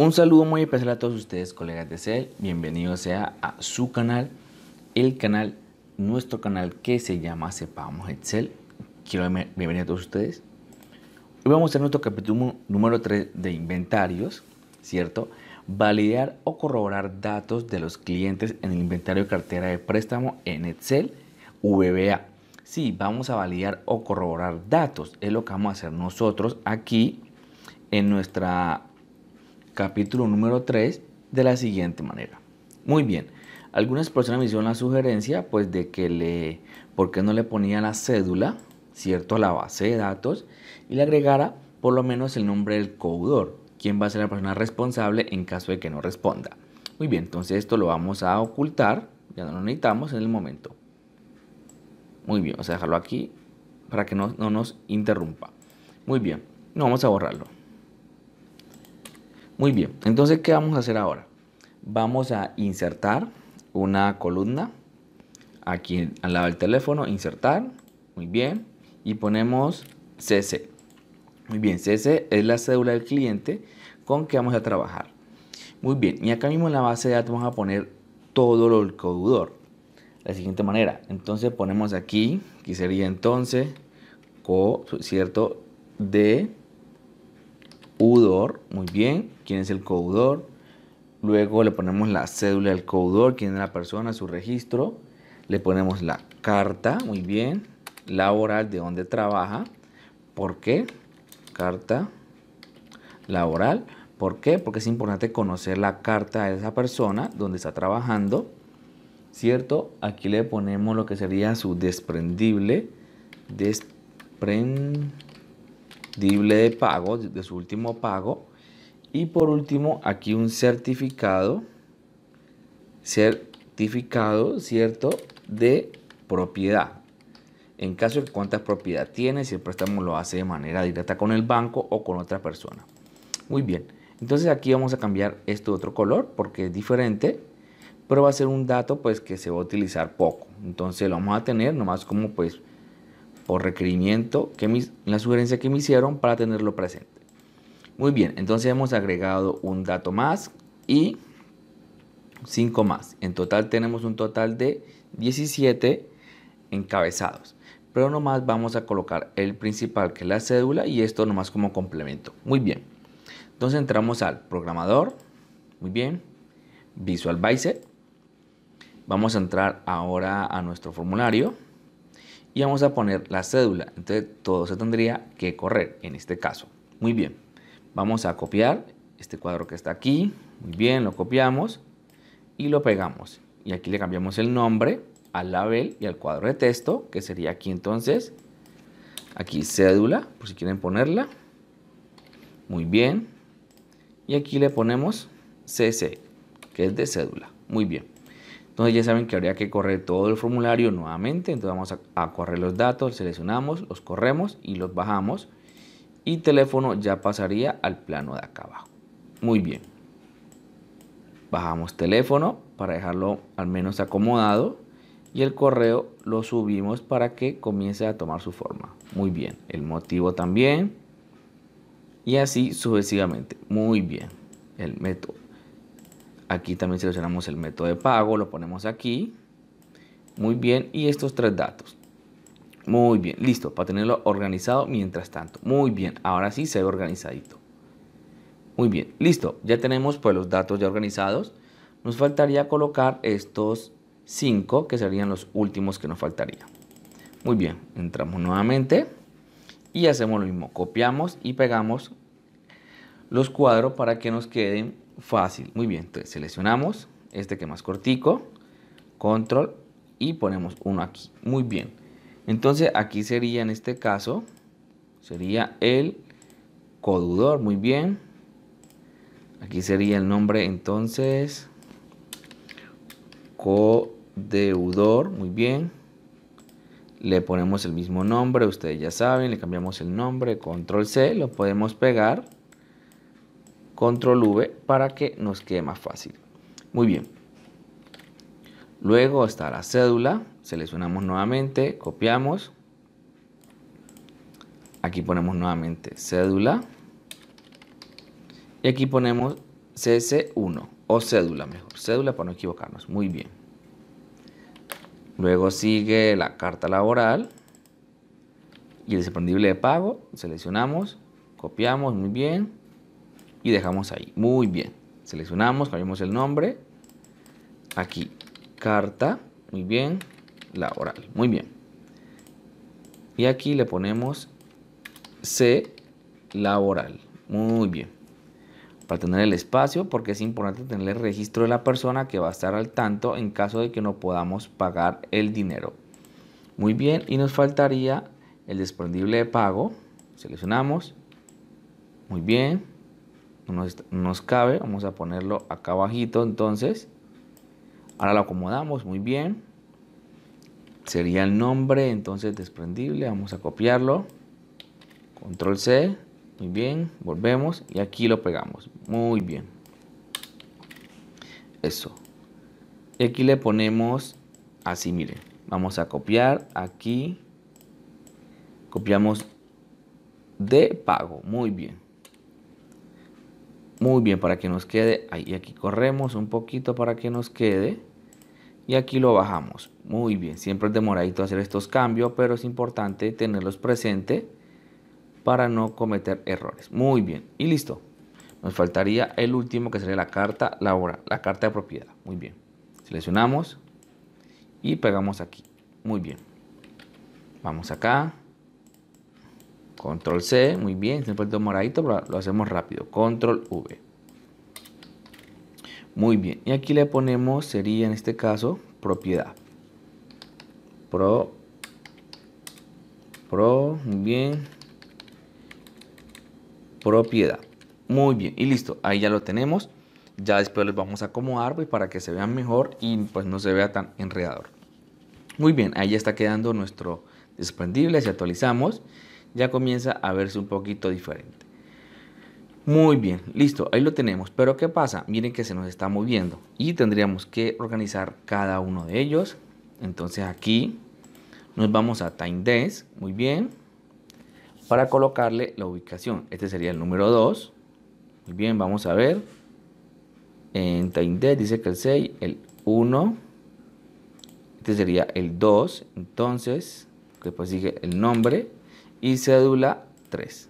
Un saludo muy especial a todos ustedes, colegas de Excel. Bienvenidos sea a su canal, el canal, nuestro canal que se llama Sepamos Excel. Quiero bienvenido a todos ustedes. Hoy vamos a hacer nuestro capítulo número 3 de inventarios, ¿cierto? Validar o corroborar datos de los clientes en el inventario de cartera de préstamo en Excel VBA. Sí, vamos a validar o corroborar datos. Es lo que vamos a hacer nosotros aquí en nuestra capítulo número 3 de la siguiente manera. Muy bien, algunas personas me hicieron la sugerencia pues de que le, ¿por qué no le ponía la cédula, cierto, a la base de datos y le agregara por lo menos el nombre del coudor, quién va a ser la persona responsable en caso de que no responda. Muy bien, entonces esto lo vamos a ocultar, ya no lo necesitamos en el momento. Muy bien, vamos a dejarlo aquí para que no, no nos interrumpa. Muy bien, no, vamos a borrarlo. Muy bien, entonces, ¿qué vamos a hacer ahora? Vamos a insertar una columna aquí al lado del teléfono, insertar, muy bien, y ponemos CC. Muy bien, CC es la cédula del cliente con que vamos a trabajar. Muy bien, y acá mismo en la base de datos vamos a poner todo el codudor. De la siguiente manera, entonces ponemos aquí, que sería entonces, ¿cierto? De udor, muy bien, quién es el codor, Luego le ponemos la cédula al codor, quién es la persona, su registro. Le ponemos la carta, muy bien, laboral de dónde trabaja. ¿Por qué? Carta laboral. ¿Por qué? Porque es importante conocer la carta de esa persona donde está trabajando. ¿Cierto? Aquí le ponemos lo que sería su desprendible. Desprendible de pago, de su último pago. Y por último, aquí un certificado, certificado, ¿cierto?, de propiedad. En caso de que cuánta propiedad tiene, si el préstamo lo hace de manera directa con el banco o con otra persona. Muy bien, entonces aquí vamos a cambiar esto de otro color porque es diferente, pero va a ser un dato pues que se va a utilizar poco. Entonces lo vamos a tener nomás como pues por requerimiento que la sugerencia que me hicieron para tenerlo presente. Muy bien, entonces hemos agregado un dato más y cinco más. En total tenemos un total de 17 encabezados. Pero nomás vamos a colocar el principal que es la cédula y esto nomás como complemento. Muy bien. Entonces entramos al programador. Muy bien. Visual Basic. Vamos a entrar ahora a nuestro formulario y vamos a poner la cédula. Entonces todo se tendría que correr en este caso. Muy bien. Vamos a copiar este cuadro que está aquí. Muy bien, lo copiamos y lo pegamos. Y aquí le cambiamos el nombre al label y al cuadro de texto, que sería aquí entonces. Aquí cédula, por si quieren ponerla. Muy bien. Y aquí le ponemos CC, que es de cédula. Muy bien. Entonces ya saben que habría que correr todo el formulario nuevamente. Entonces vamos a, correr los datos, seleccionamos, los corremos y los bajamos y teléfono ya pasaría al plano de acá abajo. Muy bien. Bajamos teléfono para dejarlo al menos acomodado y el correo lo subimos para que comience a tomar su forma. Muy bien. El motivo también. Y así sucesivamente. Muy bien. El método. Aquí también seleccionamos el método de pago, lo ponemos aquí. Muy bien. Y estos tres datos. Muy bien, listo, para tenerlo organizado mientras tanto. Muy bien, ahora sí se ve organizadito. Muy bien, listo, ya tenemos pues los datos ya organizados. Nos faltaría colocar estos 5 que serían los últimos que nos faltaría. Muy bien, entramos nuevamente y hacemos lo mismo. Copiamos y pegamos los cuadros para que nos queden fácil. Muy bien, entonces seleccionamos este que más cortico, control y ponemos uno aquí. Muy bien. Entonces aquí sería en este caso, sería el codudor, muy bien. Aquí sería el nombre entonces, codeudor, muy bien. Le ponemos el mismo nombre, ustedes ya saben, le cambiamos el nombre, control C, lo podemos pegar, control V para que nos quede más fácil. Muy bien. Luego está la cédula, seleccionamos nuevamente, copiamos, aquí ponemos nuevamente cédula y aquí ponemos CC1 o cédula mejor, cédula para no equivocarnos, muy bien. Luego sigue la carta laboral y el desprendible de pago, seleccionamos, copiamos, muy bien, y dejamos ahí, muy bien. Seleccionamos, cambiamos el nombre, aquí, carta, muy bien, laboral, Muy bien. Y aquí le ponemos C, laboral, Muy bien. Para tener el espacio, porque es importante tener el registro de la persona que va a estar al tanto en caso de que no podamos pagar el dinero. Muy bien, y nos faltaría el desprendible de pago. Seleccionamos. Muy bien. No nos, nos cabe. Vamos a ponerlo acá abajito entonces. Ahora lo acomodamos. Muy bien sería el nombre entonces desprendible. Vamos a copiarlo. Control C. Muy bien. Volvemos. Y aquí lo pegamos. Muy bien. Eso. Y aquí le ponemos así, miren. Vamos a copiar aquí. Copiamos de pago. Muy bien. Muy bien, para que nos quede. Ahí aquí corremos un poquito para que nos quede y aquí lo bajamos. Muy bien, siempre es demoradito hacer estos cambios, pero es importante tenerlos presente para no cometer errores. Muy bien, y listo. Nos faltaría el último que sería la carta laboral, la carta de propiedad. Muy bien. Seleccionamos y pegamos aquí. Muy bien. Vamos acá. Control C, muy bien, siempre es demoradito, pero lo hacemos rápido. Control V. Muy bien, y aquí le ponemos, sería en este caso, propiedad. Pro, pro, bien, propiedad. Muy bien, y listo, ahí ya lo tenemos. Ya después les vamos a acomodar pues, para que se vean mejor y pues no se vea tan enredador. Muy bien, ahí ya está quedando nuestro desprendible. Si actualizamos, ya comienza a verse un poquito diferente. Muy bien, listo, ahí lo tenemos. Pero ¿qué pasa? Miren que se nos está moviendo y tendríamos que organizar cada uno de ellos. Entonces aquí nos vamos a Time Desk, muy bien, para colocarle la ubicación. Este sería el número 2. Muy bien, vamos a ver. En Time dice que el 6, el 1. Este sería el 2, entonces, después sigue el nombre y cédula 3.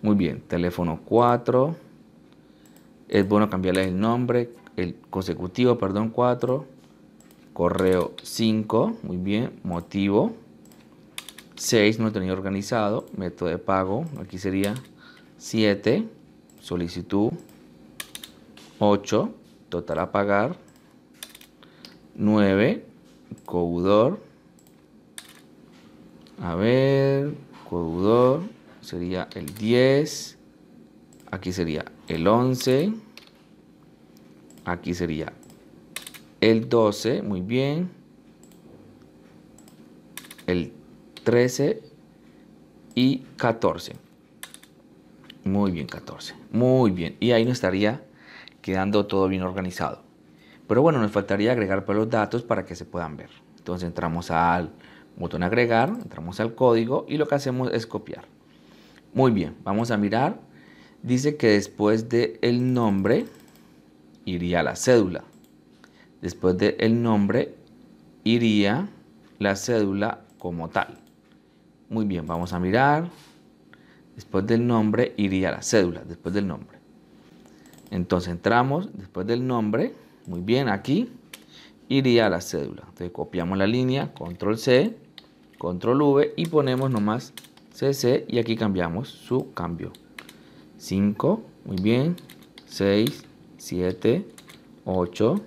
Muy bien, teléfono 4. Es bueno cambiarle el nombre, el consecutivo, perdón, 4. Correo 5, muy bien, motivo 6, no tenía organizado, método de pago, aquí sería 7, solicitud 8, total a pagar 9, coudor, a ver, coudor sería el 10, aquí sería el 11, aquí sería el 12, muy bien, el 13 y 14. Muy bien, 14. Muy bien. Y ahí nos estaría quedando todo bien organizado. Pero bueno, nos faltaría agregar para los datos para que se puedan ver. Entonces entramos al botón agregar, entramos al código y lo que hacemos es copiar. Muy bien, vamos a mirar. Dice que después de el nombre iría la cédula. Después de el nombre iría la cédula como tal. Muy bien, vamos a mirar. Después del nombre iría la cédula, después del nombre. Entonces entramos, después del nombre, muy bien, aquí iría la cédula. Entonces copiamos la línea, control C, control V y ponemos nomás CC y aquí cambiamos su cambio. 5, muy bien. 6, 7, 8.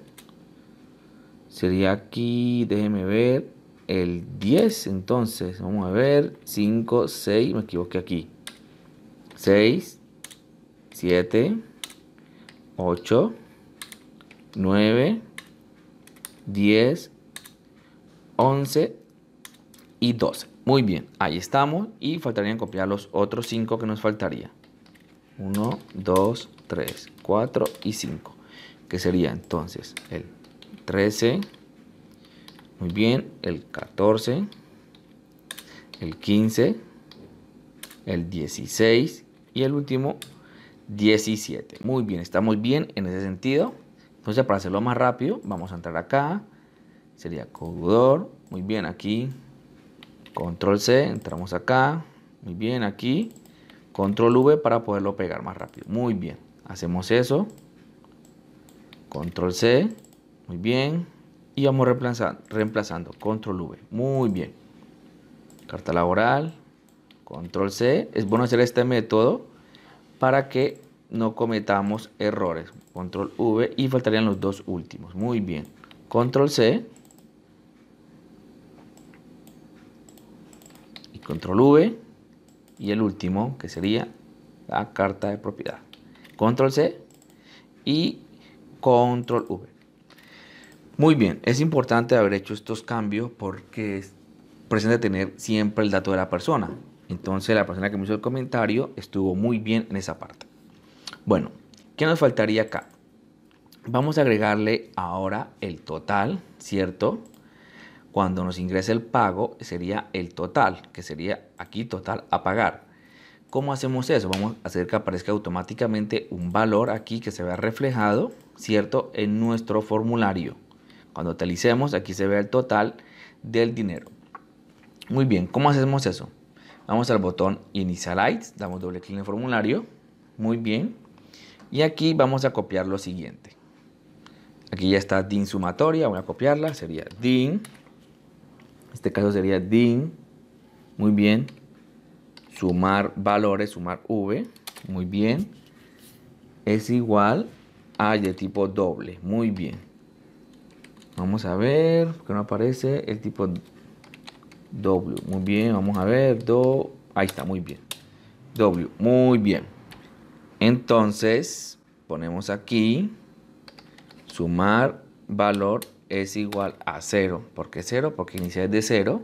Sería aquí, déjeme ver, el 10 entonces. Vamos a ver, 5, 6, me equivoqué aquí. 6, 7, 8, 9, 10, 11 y 12. Muy bien, ahí estamos y faltarían copiar los otros 5 que nos faltaría. 1, 2, 3, 4 y 5. Que sería entonces el 13. Muy bien, el 14. El 15. El 16. Y el último, 17. Muy bien, está muy bien en ese sentido. Entonces, para hacerlo más rápido, vamos a entrar acá. Sería codudor. Muy bien, aquí Control C, entramos acá. Muy bien, aquí. Control V para poderlo pegar más rápido. Muy bien, hacemos eso. Control C, muy bien. Y vamos reemplazando, reemplazando. Control V, muy bien. Carta laboral, Control C. Es bueno hacer este método para que no cometamos errores. Control V y faltarían los dos últimos. Muy bien. Control C. control V y el último que sería la carta de propiedad. Control C y control V. Muy bien, es importante haber hecho estos cambios porque es presente tener siempre el dato de la persona. Entonces la persona que me hizo el comentario estuvo muy bien en esa parte. Bueno, ¿qué nos faltaría acá? Vamos a agregarle ahora el total, ¿cierto? Cuando nos ingrese el pago sería el total, que sería aquí total a pagar. ¿Cómo hacemos eso? Vamos a hacer que aparezca automáticamente un valor aquí que se vea reflejado, ¿cierto? En nuestro formulario. Cuando utilicemos aquí se ve el total del dinero. Muy bien, ¿cómo hacemos eso? Vamos al botón Initialize, damos doble clic en formulario. Muy bien. Y aquí vamos a copiar lo siguiente. Aquí ya está DIN sumatoria, voy a copiarla, sería DIN este caso sería DIN, muy bien, sumar valores, sumar V, muy bien, es igual a de tipo doble, muy bien. Vamos a ver, que no aparece el tipo W, muy bien, vamos a ver, do, ahí está, muy bien, W, muy bien. Entonces, ponemos aquí, sumar valor es igual a 0. ¿Por qué 0? Porque es de 0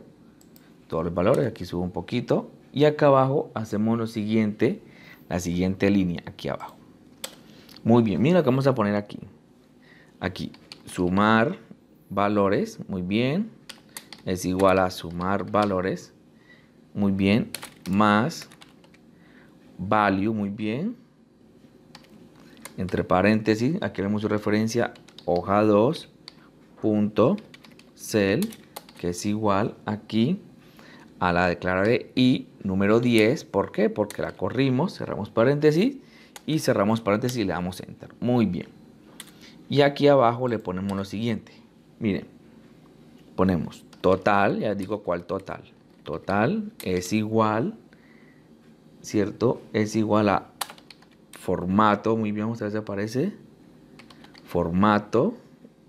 todos los valores. Aquí subo un poquito. Y acá abajo hacemos lo siguiente, la siguiente línea aquí abajo. Muy bien, mira lo que vamos a poner aquí. Aquí, sumar valores, muy bien. Es igual a sumar valores, muy bien. Más value, muy bien. Entre paréntesis, aquí le su referencia, hoja 2 punto cell que es igual aquí a la de y número 10. ¿Por qué? Porque la corrimos, cerramos paréntesis y cerramos paréntesis y le damos enter. Muy bien. Y aquí abajo le ponemos lo siguiente. Miren, ponemos total, ya digo cuál total. Total es igual, ¿cierto? Es igual a formato. Muy bien, vamos a ver si aparece. Formato.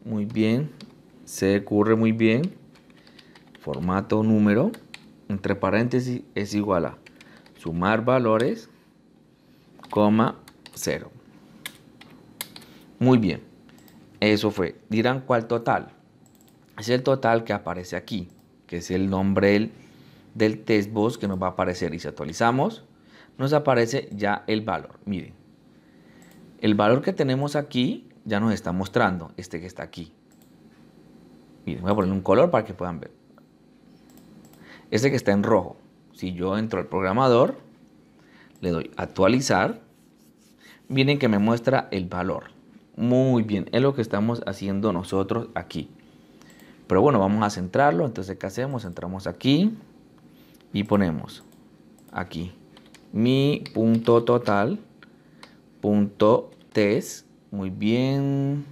Muy bien, se ocurre muy bien. Formato número, entre paréntesis, es igual a sumar valores, coma, cero. Muy bien, eso fue. Dirán cuál total. Es el total que aparece aquí, que es el nombre del, test box que nos va a aparecer. Y si actualizamos, nos aparece ya el valor. Miren, el valor que tenemos aquí ya nos está mostrando este que está aquí voy a poner un color para que puedan ver. Este que está en rojo. Si yo entro al programador, le doy actualizar, miren que me muestra el valor. Muy bien, es lo que estamos haciendo nosotros aquí. Pero bueno, vamos a centrarlo. Entonces, ¿qué hacemos? Entramos aquí y ponemos aquí mi punto total punto test. Muy bien.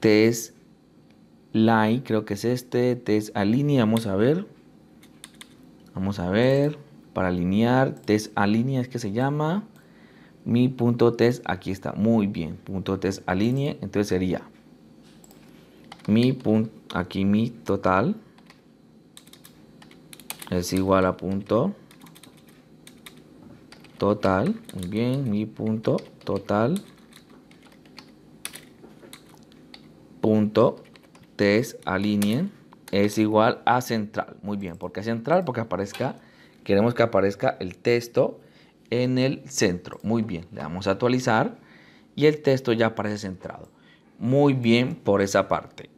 Test line, creo que es este, test alinea, vamos a ver. Vamos a ver, para alinear, test alinea es que se llama. Mi punto test, aquí está, muy bien, punto test alinea, entonces sería mi punto, aquí mi total es igual a punto total, muy bien, mi punto total punto alineen es igual a central. Muy bien, ¿por qué central? Porque aparezca, queremos que aparezca el texto en el centro. Muy bien, le damos a actualizar y el texto ya aparece centrado. Muy bien por esa parte.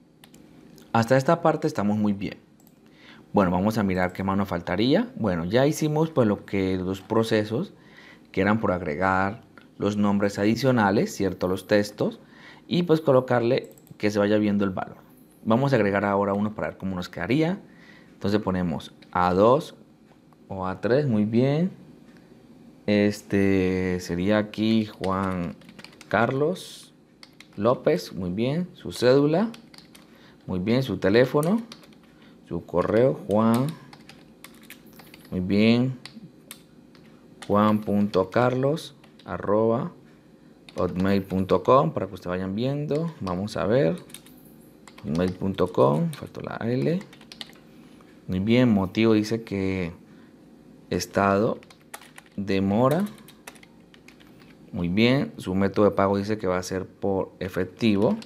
Hasta esta parte estamos muy bien. Bueno, vamos a mirar qué más nos faltaría. Bueno, ya hicimos pues lo que los procesos que eran por agregar los nombres adicionales, ¿cierto? Los textos y pues colocarle que se vaya viendo el valor. Vamos a agregar ahora uno para ver cómo nos quedaría. Entonces ponemos A2 o A3, muy bien. Este sería aquí Juan Carlos López, muy bien. Su cédula, muy bien. Su teléfono, su correo, Juan, muy bien. Juan.carlos arroba hotmail.com para que ustedes vayan viendo. Vamos a ver gmail.com, faltó la L. Muy bien, motivo dice que estado demora. Muy bien, su método de pago dice que va a ser por efectivo.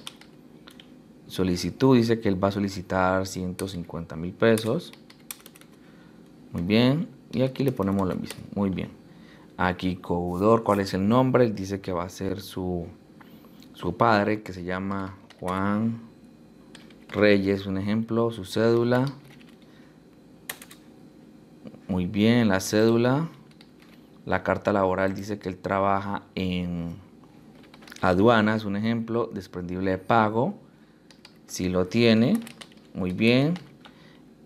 Solicitud dice que él va a solicitar 150 mil pesos. Muy bien, y aquí le ponemos lo mismo. Muy bien. Aquí coudor ¿cuál es el nombre? dice que va a ser su, su padre, que se llama Juan Reyes, un ejemplo, su cédula. Muy bien, la cédula. La carta laboral dice que él trabaja en aduanas, un ejemplo, desprendible de pago. Si lo tiene, muy bien.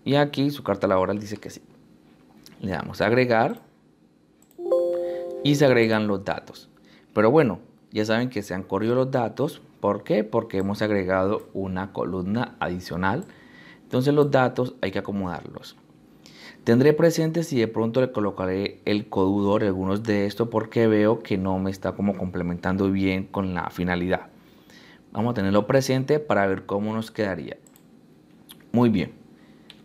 Y aquí su carta laboral dice que sí. Le damos a agregar y se agregan los datos. Pero bueno, ya saben que se han corrido los datos. ¿Por qué? Porque hemos agregado una columna adicional. Entonces los datos hay que acomodarlos. Tendré presente si de pronto le colocaré el codudor algunos de estos porque veo que no me está como complementando bien con la finalidad. Vamos a tenerlo presente para ver cómo nos quedaría. Muy bien.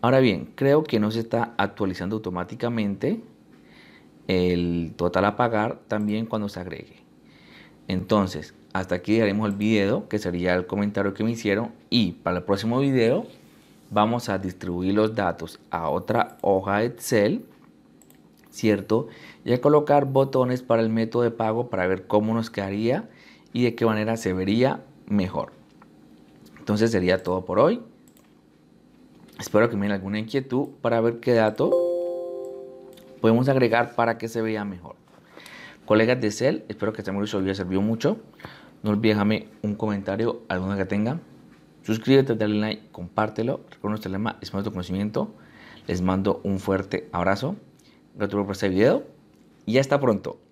Ahora bien, creo que no se está actualizando automáticamente el total a pagar también cuando se agregue. Entonces, hasta aquí haremos el video, que sería el comentario que me hicieron. Y para el próximo video vamos a distribuir los datos a otra hoja Excel, ¿cierto? Y a colocar botones para el método de pago para ver cómo nos quedaría y de qué manera se vería mejor. Entonces sería todo por hoy. Espero que me den alguna inquietud para ver qué dato podemos agregar para que se vea mejor. Colegas de Excel, espero que este video les servido mucho. No olviden dejarme un comentario, alguna que tengan. Suscríbete, dale like, compártelo. Recuerda nuestro lema, es más tu conocimiento. Les mando un fuerte abrazo. Gracias por este video y hasta pronto.